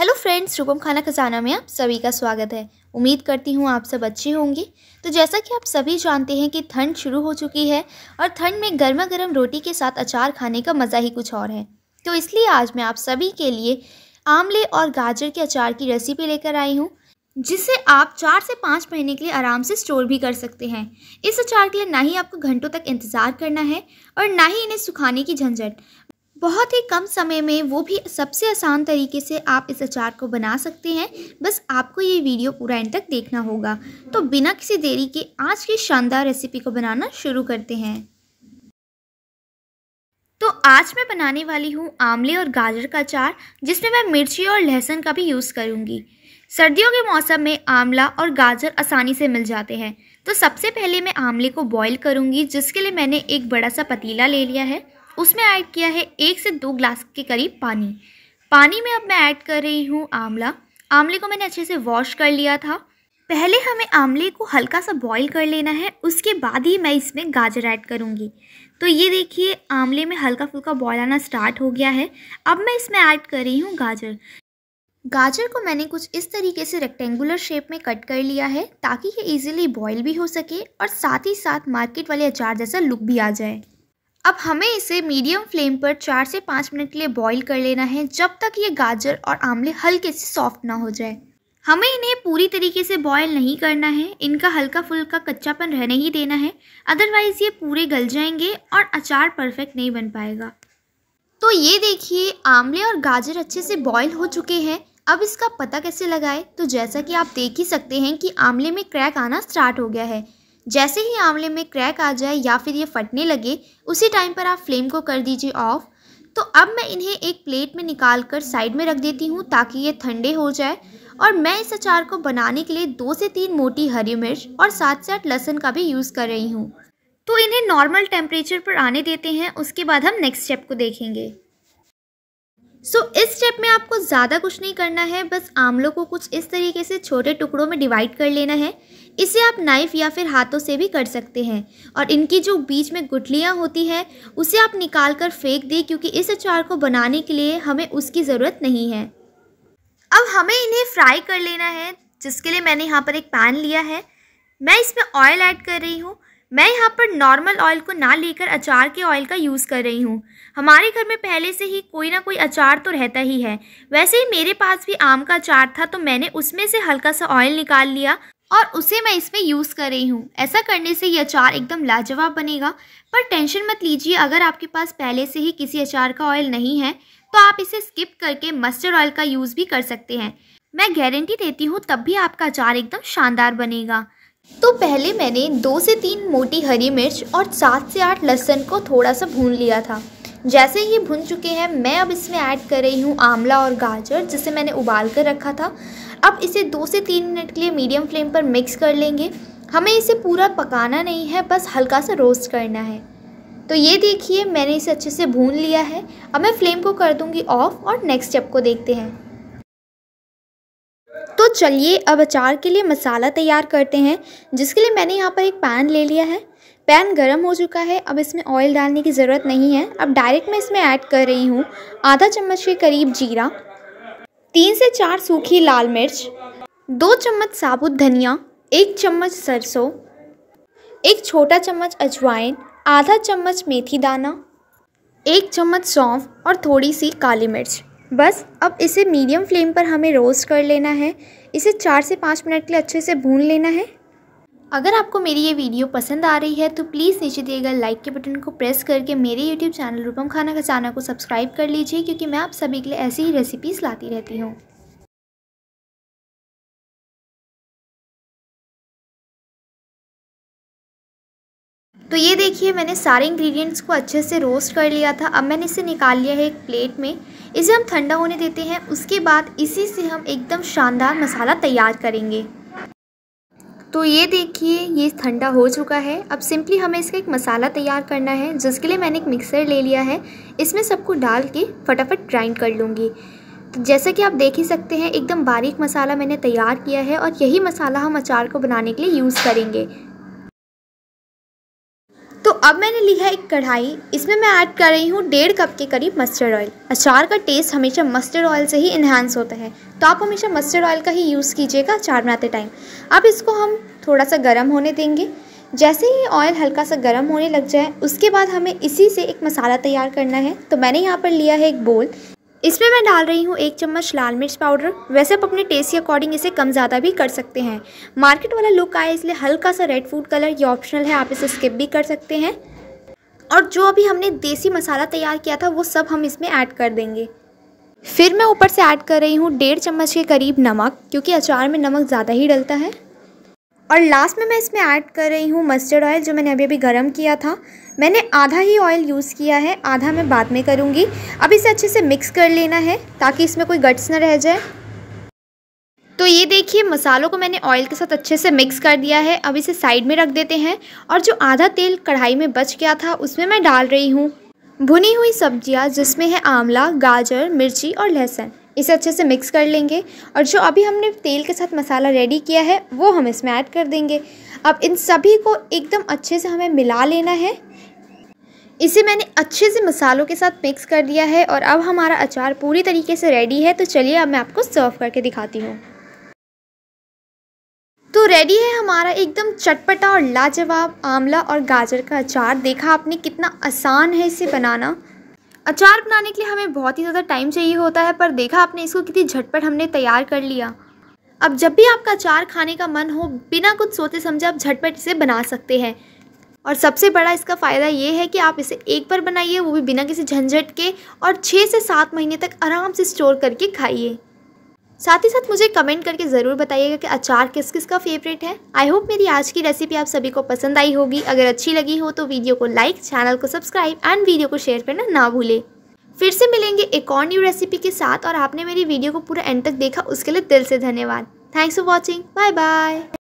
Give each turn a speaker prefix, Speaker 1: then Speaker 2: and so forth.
Speaker 1: hello friends रूपम खाना खजाना में आप सभी का स्वागत है उम्मीद करती हूँ आप सब अच्छे होंगे तो जैसा कि आप सभी जानते हैं कि ठंड शुरू हो चुकी है और ठंड में गर्मा गर्म रोटी के साथ अचार खाने का मज़ा ही कुछ और है तो इसलिए आज मैं आप सभी के लिए आमले और गाजर के अचार की रेसिपी लेकर आई हूँ जिसे आप चार से पाँच महीने के लिए आराम से स्टोर भी कर सकते हैं इस अचार के लिए ना ही आपको घंटों तक इंतज़ार करना है और ना ही इन्हें सुखाने की झंझट बहुत ही कम समय में वो भी सबसे आसान तरीके से आप इस अचार को बना सकते हैं बस आपको ये वीडियो पूरा एंड तक देखना होगा तो बिना किसी देरी के आज की शानदार रेसिपी को बनाना शुरू करते हैं तो आज मैं बनाने वाली हूँ आमले और गाजर का अचार जिसमें मैं मिर्ची और लहसुन का भी यूज़ करूँगी सर्दियों के मौसम में आंवला और गाजर आसानी से मिल जाते हैं तो सबसे पहले मैं आंवले को बॉईल करूँगी जिसके लिए मैंने एक बड़ा सा पतीला ले लिया है उसमें ऐड किया है एक से दो ग्लास के करीब पानी पानी में अब मैं ऐड कर रही हूँ आंवला आंवले को मैंने अच्छे से वॉश कर लिया था पहले हमें आंवले को हल्का सा बॉईल कर लेना है उसके बाद ही मैं इसमें गाजर ऐड करूँगी तो ये देखिए आंवले में हल्का फुल्का बॉयल आना स्टार्ट हो गया है अब मैं इसमें ऐड कर रही हूँ गाजर गाजर को मैंने कुछ इस तरीके से रेक्टेंगुलर शेप में कट कर लिया है ताकि ये इजीली बॉईल भी हो सके और साथ ही साथ मार्केट वाले अचार जैसा लुक भी आ जाए अब हमें इसे मीडियम फ्लेम पर चार से पाँच मिनट के लिए बॉईल कर लेना है जब तक ये गाजर और आमले हल्के से सॉफ्ट ना हो जाए हमें इन्हें पूरी तरीके से बॉयल नहीं करना है इनका हल्का फुल्का कच्चापन रहने ही देना है अदरवाइज़ ये पूरे गल जाएंगे और अचार परफेक्ट नहीं बन पाएगा तो ये देखिए आमले और गाजर अच्छे से बॉयल हो चुके हैं अब इसका पता कैसे लगाए तो जैसा कि आप देख ही सकते हैं कि आमले में क्रैक आना स्टार्ट हो गया है जैसे ही आंवले में क्रैक आ जाए या फिर ये फटने लगे उसी टाइम पर आप फ्लेम को कर दीजिए ऑफ तो अब मैं इन्हें एक प्लेट में निकाल कर साइड में रख देती हूँ ताकि ये ठंडे हो जाए और मैं इस अचार को बनाने के लिए दो से तीन मोटी हरी मिर्च और से आठ लहसुन का भी यूज़ कर रही हूँ तो इन्हें नॉर्मल टेम्परेचर पर आने देते हैं उसके बाद हम नेक्स्ट स्टेप को देखेंगे सो so, इस स्टेप में आपको ज़्यादा कुछ नहीं करना है बस आमलों को कुछ इस तरीके से छोटे टुकड़ों में डिवाइड कर लेना है इसे आप नाइफ़ या फिर हाथों से भी कर सकते हैं और इनकी जो बीच में गुठलियाँ होती है उसे आप निकाल कर फेंक दें क्योंकि इस अचार को बनाने के लिए हमें उसकी ज़रूरत नहीं है अब हमें इन्हें फ्राई कर लेना है जिसके लिए मैंने यहाँ पर एक पैन लिया है मैं इसमें ऑयल ऐड कर रही हूँ मैं यहाँ पर नॉर्मल ऑयल को ना लेकर अचार के ऑयल का यूज़ कर रही हूँ हमारे घर में पहले से ही कोई ना कोई अचार तो रहता ही है वैसे ही मेरे पास भी आम का अचार था तो मैंने उसमें से हल्का सा ऑयल निकाल लिया और उसे मैं इसमें यूज़ कर रही हूँ ऐसा करने से ये अचार एकदम लाजवाब बनेगा पर टेंशन मत लीजिए अगर आपके पास पहले से ही किसी अचार का ऑयल नहीं है तो आप इसे स्किप करके मस्टर्ड ऑयल का यूज़ भी कर सकते हैं मैं गारंटी देती हूँ तब भी आपका अचार एकदम शानदार बनेगा तो पहले मैंने दो से तीन मोटी हरी मिर्च और सात से आठ लहसुन को थोड़ा सा भून लिया था जैसे ही भुन चुके हैं मैं अब इसमें ऐड कर रही हूँ आंवला और गाजर जिसे मैंने उबाल कर रखा था अब इसे दो से तीन मिनट के लिए मीडियम फ्लेम पर मिक्स कर लेंगे हमें इसे पूरा पकाना नहीं है बस हल्का सा रोस्ट करना है तो ये देखिए मैंने इसे अच्छे से भून लिया है अब मैं फ्लेम को कर दूँगी ऑफ़ और नेक्स्ट स्टेप को देखते हैं तो चलिए अब अचार के लिए मसाला तैयार करते हैं जिसके लिए मैंने यहाँ पर एक पैन ले लिया है पैन गर्म हो चुका है अब इसमें ऑयल डालने की ज़रूरत नहीं है अब डायरेक्ट मैं इसमें ऐड कर रही हूँ आधा चम्मच के करीब जीरा तीन से चार सूखी लाल मिर्च दो चम्मच साबुत धनिया एक चम्मच सरसों एक छोटा चम्मच अजवाइन आधा चम्मच मेथी दाना एक चम्मच सौंफ और थोड़ी सी काली मिर्च बस अब इसे मीडियम फ्लेम पर हमें रोस्ट कर लेना है इसे चार से पाँच मिनट के लिए अच्छे से भून लेना है अगर आपको मेरी ये वीडियो पसंद आ रही है तो प्लीज़ नीचे दिए गए लाइक के बटन को प्रेस करके मेरे यूट्यूब चैनल रूपम खाना का चैनल को सब्सक्राइब कर लीजिए क्योंकि मैं आप सभी के लिए ऐसी ही रेसिपीज़ लाती रहती हूँ तो ये देखिए मैंने सारे इंग्रेडिएंट्स को अच्छे से रोस्ट कर लिया था अब मैंने इसे निकाल लिया है एक प्लेट में इसे हम ठंडा होने देते हैं उसके बाद इसी से हम एकदम शानदार मसाला तैयार करेंगे तो ये देखिए ये ठंडा हो चुका है अब सिंपली हमें इसका एक मसाला तैयार करना है जिसके लिए मैंने एक मिक्सर ले लिया है इसमें सबको डाल के फटाफट ग्राइंड कर लूँगी तो जैसा कि आप देख ही सकते हैं एकदम बारीक मसाला मैंने तैयार किया है और यही मसाला हम अचार को बनाने के लिए यूज़ करेंगे अब मैंने ली है एक कढ़ाई इसमें मैं ऐड कर रही हूँ डेढ़ कप के करीब मस्टर्ड ऑयल अचार का टेस्ट हमेशा मस्टर्ड ऑयल से ही इन्हांस होता है तो आप हमेशा मस्टर्ड ऑयल का ही यूज़ कीजिएगा अचार बनाते टाइम अब इसको हम थोड़ा सा गर्म होने देंगे जैसे ही ऑयल हल्का सा गर्म होने लग जाए उसके बाद हमें इसी से एक मसाला तैयार करना है तो मैंने यहाँ पर लिया है एक बोल इसमें मैं डाल रही हूँ एक चम्मच लाल मिर्च पाउडर वैसे आप अपने टेस्ट के अकॉर्डिंग इसे कम ज़्यादा भी कर सकते हैं मार्केट वाला लुक आया इसलिए हल्का सा रेड फूड कलर ये ऑप्शनल है आप इसे स्किप भी कर सकते हैं और जो अभी हमने देसी मसाला तैयार किया था वो सब हम इसमें ऐड कर देंगे फिर मैं ऊपर से ऐड कर रही हूँ डेढ़ चम्मच के करीब नमक क्योंकि अचार में नमक ज़्यादा ही डलता है और लास्ट में मैं इसमें ऐड कर रही हूँ मस्टर्ड ऑयल जो मैंने अभी अभी गर्म किया था मैंने आधा ही ऑयल यूज़ किया है आधा मैं बाद में करूँगी अब इसे अच्छे से मिक्स कर लेना है ताकि इसमें कोई गट्स ना रह जाए तो ये देखिए मसालों को मैंने ऑयल के साथ अच्छे से मिक्स कर दिया है अब इसे साइड में रख देते हैं और जो आधा तेल कढ़ाई में बच गया था उसमें मैं डाल रही हूँ भुनी हुई सब्जियाँ जिसमें है आंवला गाजर मिर्ची और लहसुन इसे अच्छे से मिक्स कर लेंगे और जो अभी हमने तेल के साथ मसाला रेडी किया है वो हम इसमें ऐड कर देंगे अब इन सभी को एकदम अच्छे से हमें मिला लेना है इसे मैंने अच्छे से मसालों के साथ मिक्स कर दिया है और अब हमारा अचार पूरी तरीके से रेडी है तो चलिए अब मैं आपको सर्व करके दिखाती हूँ तो रेडी है हमारा एकदम चटपटा और लाजवाब आंवला और गाजर का अचार देखा आपने कितना आसान है इसे बनाना अचार बनाने के लिए हमें बहुत ही ज़्यादा टाइम चाहिए होता है पर देखा आपने इसको कितनी झटपट हमने तैयार कर लिया अब जब भी आपका अचार खाने का मन हो बिना कुछ सोचे समझे आप झटपट इसे बना सकते हैं और सबसे बड़ा इसका फ़ायदा ये है कि आप इसे एक बार बनाइए वो भी बिना किसी झंझट के और छः से सात महीने तक आराम से स्टोर करके खाइए साथ ही साथ मुझे कमेंट करके ज़रूर बताइएगा कि अचार किस किस का फेवरेट है आई होप मेरी आज की रेसिपी आप सभी को पसंद आई होगी अगर अच्छी लगी हो तो वीडियो को लाइक चैनल को सब्सक्राइब एंड वीडियो को शेयर करना ना भूलें फिर से मिलेंगे एक और न्यू रेसिपी के साथ और आपने मेरी वीडियो को पूरा एंड तक देखा उसके लिए दिल से धन्यवाद thanks for watching bye bye